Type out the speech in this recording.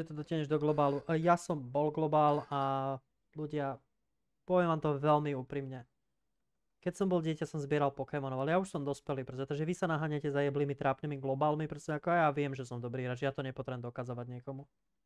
že to teda dotiahnuť do globálu. E, ja som bol globál a ľudia, poviem vám to veľmi úprimne. Keď som bol dieťa, som zbieral Pokémonov, ale ja už som dospelý, pretože vy sa naháňate za jeblými trápnymi globálmi, pretože ako ja viem, že som dobrý hráč, ja to nepotrebujem dokazovať niekomu.